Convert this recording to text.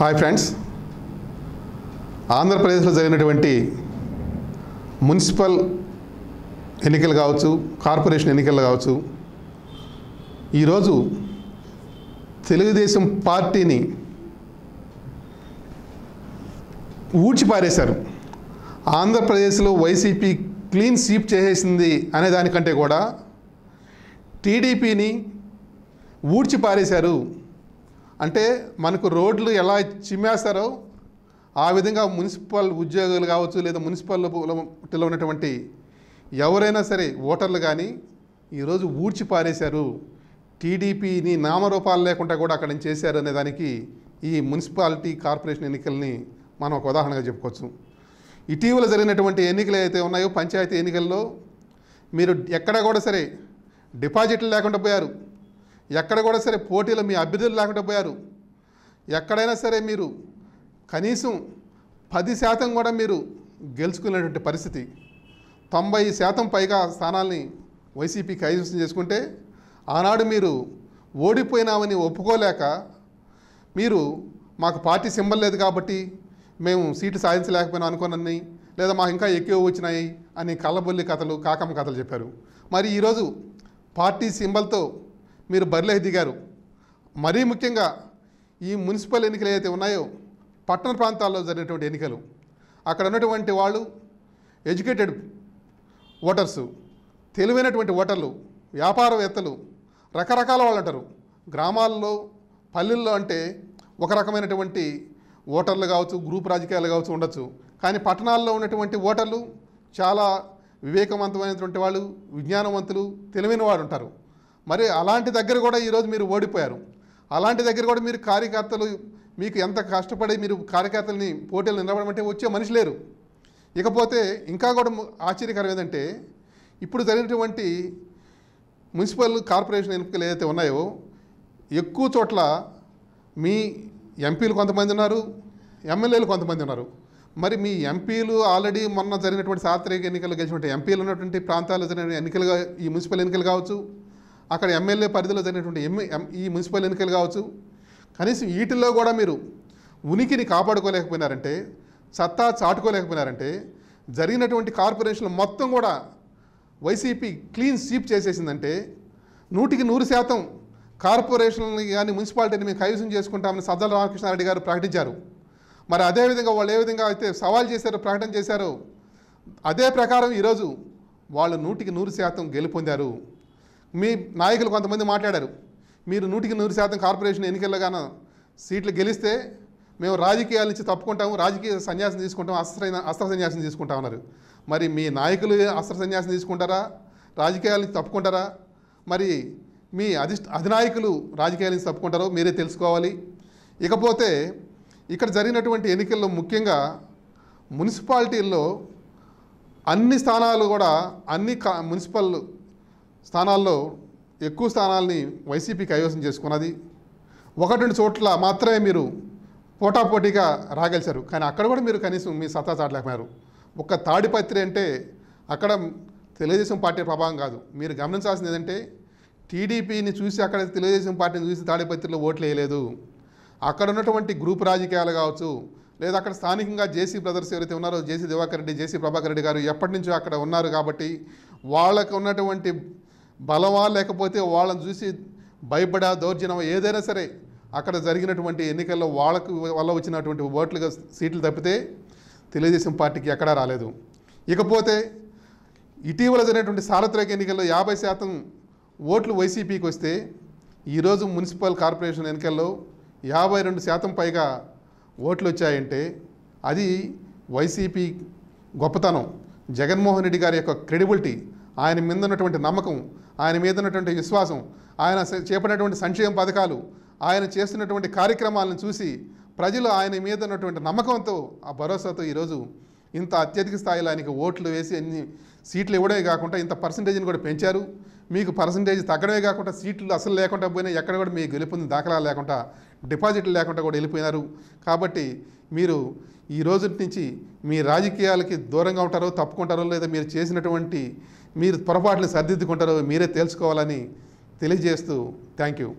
hi friends ఆంధ్రప్రదేశ్లో జరిగినటువంటి municipal ఎన్నికలు కావచ్చు కార్పొరేషన్ ఎన్నికలు కావచ్చు ఈరోజు తెలుగుదేశం పార్టీని ఊడ్చిపారేశారు ఆంధ్రప్రదేశ్లో వైసీపీ క్లీన్ స్వీప్ చేసేసింది అనే దానికంటే కూడా టీడీపీని ఊడ్చిపారేశారు అంటే మనకు రోడ్లు ఎలా చిమ్మేస్తారో ఆ విధంగా మున్సిపల్ ఉద్యోగులు కావచ్చు లేదా మున్సిపల్లో ఉన్నటువంటి ఎవరైనా సరే ఓటర్లు కానీ ఈరోజు ఊడ్చి పారేశారు టీడీపీని నామరూపాలు లేకుండా కూడా అక్కడ చేశారు అనే దానికి ఈ మున్సిపాలిటీ కార్పొరేషన్ ఎన్నికల్ని మనం ఒక ఉదాహరణగా చెప్పుకోవచ్చు ఇటీవల జరిగినటువంటి ఎన్నికలు అయితే ఉన్నాయో పంచాయతీ ఎన్నికల్లో మీరు ఎక్కడ కూడా సరే డిపాజిట్లు లేకుండా పోయారు ఎక్కడ కూడా సరే పోటీలు మీ అభ్యర్థులు లేకుండా పోయారు ఎక్కడైనా సరే మీరు కనీసం పది శాతం కూడా మీరు గెలుచుకునేటువంటి పరిస్థితి తొంభై శాతం పైగా స్థానాల్ని వైసీపీకి కైవసం చేసుకుంటే ఆనాడు మీరు ఓడిపోయినామని ఒప్పుకోలేక మీరు మాకు పార్టీ సింబల్ లేదు కాబట్టి మేము సీటు సాధించలేకపోయినా అనుకోనని లేదా మాకు ఇంకా ఎక్కువ వచ్చినాయి అని కళ్ళబొల్లి కథలు కాకమ్మ కథలు చెప్పారు మరి ఈరోజు పార్టీ సింబల్తో మీరు బరిలోకి దిగారు మరీ ముఖ్యంగా ఈ మున్సిపల్ ఎన్నికలు ఏదైతే ఉన్నాయో పట్టణ ప్రాంతాల్లో జరిగినటువంటి ఎన్నికలు అక్కడ ఉన్నటువంటి వాళ్ళు ఎడ్యుకేటెడ్ ఓటర్సు తెలివైనటువంటి ఓటర్లు వ్యాపారవేత్తలు రకరకాల వాళ్ళు అంటారు గ్రామాల్లో పల్లెల్లో అంటే ఒక రకమైనటువంటి ఓటర్లు కావచ్చు గ్రూప్ రాజకీయాలు కావచ్చు ఉండొచ్చు కానీ పట్టణాల్లో ఉన్నటువంటి ఓటర్లు చాలా వివేకవంతమైనటువంటి వాళ్ళు విజ్ఞానవంతులు తెలివైన వాళ్ళు ఉంటారు మరి అలాంటి దగ్గర కూడా ఈరోజు మీరు ఓడిపోయారు అలాంటి దగ్గర కూడా మీరు కార్యకర్తలు మీకు ఎంత కష్టపడి మీరు కార్యకర్తలని పోటీలు నిలబడమంటే వచ్చే మనిషి లేరు ఇకపోతే ఇంకా కూడా ఆశ్చర్యకరం ఏంటంటే ఇప్పుడు జరిగినటువంటి మున్సిపల్ కార్పొరేషన్ ఎన్నికలు ఏదైతే ఉన్నాయో ఎక్కువ చోట్ల మీ ఎంపీలు కొంతమంది ఉన్నారు ఎమ్మెల్యేలు కొంతమంది ఉన్నారు మరి మీ ఎంపీలు ఆల్రెడీ మొన్న జరిగినటువంటి సాత్విక ఎన్నికలు గెలిచినటువంటి ఎంపీలు ఉన్నటువంటి ప్రాంతాల్లో జరిగిన ఎన్నికలుగా ఈ మున్సిపల్ ఎన్నికలు కావచ్చు అక్కడ ఎమ్మెల్యే పరిధిలో జరిగినటువంటి ఎమ్మె ఈ మున్సిపల్ ఎన్నికలు కావచ్చు కనీసం వీటిల్లో కూడా మీరు ఉనికిని కాపాడుకోలేకపోయినారంటే సత్తా చాటుకోలేకపోయినారంటే జరిగినటువంటి కార్పొరేషన్లు మొత్తం కూడా వైసీపీ క్లీన్ స్వీప్ చేసేసిందంటే నూటికి నూరు శాతం కార్పొరేషన్ని కానీ మున్సిపాలిటీని మేము కైవసం చేసుకుంటామని సజ్జల రామకృష్ణారెడ్డి గారు ప్రకటించారు మరి అదేవిధంగా వాళ్ళు ఏ విధంగా అయితే సవాల్ చేశారో ప్రకటన చేశారో అదే ప్రకారం ఈరోజు వాళ్ళు నూటికి నూరు శాతం గెలుపొందారు మీ నాయకులు కొంతమంది మాట్లాడారు మీరు నూటికి నూరు శాతం కార్పొరేషన్ ఎన్నికల్లోగాన సీట్లు గెలిస్తే మేము రాజకీయాల నుంచి తప్పుకుంటాము రాజకీయ సన్యాసం తీసుకుంటాం అస్త్ర అస్త్ర సన్యాసం తీసుకుంటామన్నారు మరి మీ నాయకులు అస్త్ర సన్యాసం తీసుకుంటారా రాజకీయాల నుంచి తప్పుకుంటారా మరి మీ అధిష్ట అధినాయకులు రాజకీయాల నుంచి తప్పుకుంటారో మీరే తెలుసుకోవాలి ఇకపోతే ఇక్కడ జరిగినటువంటి ఎన్నికల్లో ముఖ్యంగా మున్సిపాలిటీల్లో అన్ని స్థానాలు కూడా అన్ని మున్సిపల్ స్థానాల్లో ఎక్కువ స్థానాల్ని వైసీపీ కైవసం చేసుకున్నది ఒకటి రెండు చోట్ల మాత్రమే మీరు పోటాపోటీగా రాగలిచారు కానీ అక్కడ కూడా మీరు కనీసం మీ సత్తా చాటలేకపోయారు ఒక్క తాడిపత్రి అంటే అక్కడ తెలుగుదేశం పార్టీ ప్రభావం కాదు మీరు గమనించాల్సింది ఏంటంటే టీడీపీని చూసి అక్కడ తెలుగుదేశం పార్టీని చూసి తాడిపత్రిలో ఓట్లు వేయలేదు అక్కడ ఉన్నటువంటి గ్రూప్ రాజకీయాలు కావచ్చు లేదా అక్కడ స్థానికంగా జేసీ బ్రదర్స్ ఎవరైతే ఉన్నారో జేసీ దివాకర్ రెడ్డి జేసీ ప్రభాకర్ రెడ్డి గారు ఎప్పటి నుంచో అక్కడ ఉన్నారు కాబట్టి వాళ్ళకు ఉన్నటువంటి బలమా లేకపోతే వాళ్ళని చూసి భయపడా దౌర్జన్యం ఏదైనా సరే అక్కడ జరిగినటువంటి ఎన్నికల్లో వాళ్ళకు వల్ల వచ్చినటువంటి ఓట్లు సీట్లు తప్పితే తెలుగుదేశం పార్టీకి ఎక్కడా రాలేదు ఇకపోతే ఇటీవల జరిగినటువంటి సార్వత్రిక ఎన్నికల్లో యాభై శాతం ఓట్లు వైసీపీకి వస్తే ఈరోజు మున్సిపల్ కార్పొరేషన్ ఎన్నికల్లో యాభై రెండు శాతం పైగా ఓట్లు వచ్చాయంటే అది వైసీపీ గొప్పతనం జగన్మోహన్ రెడ్డి గారి యొక్క క్రెడిబిలిటీ ఆయన మీద ఉన్నటువంటి నమ్మకం ఆయన మీద ఉన్నటువంటి విశ్వాసం ఆయన చేపడినటువంటి సంక్షేమ పథకాలు ఆయన చేస్తున్నటువంటి కార్యక్రమాలను చూసి ప్రజలు ఆయన మీద ఉన్నటువంటి నమ్మకంతో ఆ భరోసాతో ఈరోజు ఇంత అత్యధిక స్థాయిలో ఆయనకి ఓట్లు వేసి అన్ని సీట్లు ఇవ్వడమే కాకుండా ఇంత పర్సంటేజ్ని కూడా పెంచారు మీకు పర్సంటేజ్ తగ్గడమే కాకుండా సీట్లు అసలు లేకుండా పోయినా ఎక్కడ కూడా మీకు వెళ్ళిపోయింది దాఖలా లేకుండా డిపాజిట్లు లేకుండా కూడా వెళ్ళిపోయినారు కాబట్టి మీరు ఈ రోజు నుంచి మీ రాజకీయాలకి దూరంగా ఉంటారో తప్పుకుంటారో లేదా మీరు చేసినటువంటి మీరు పొరపాట్లు సర్దిద్దుకుంటారో మీరే తెలుసుకోవాలని తెలియజేస్తూ థ్యాంక్ యూ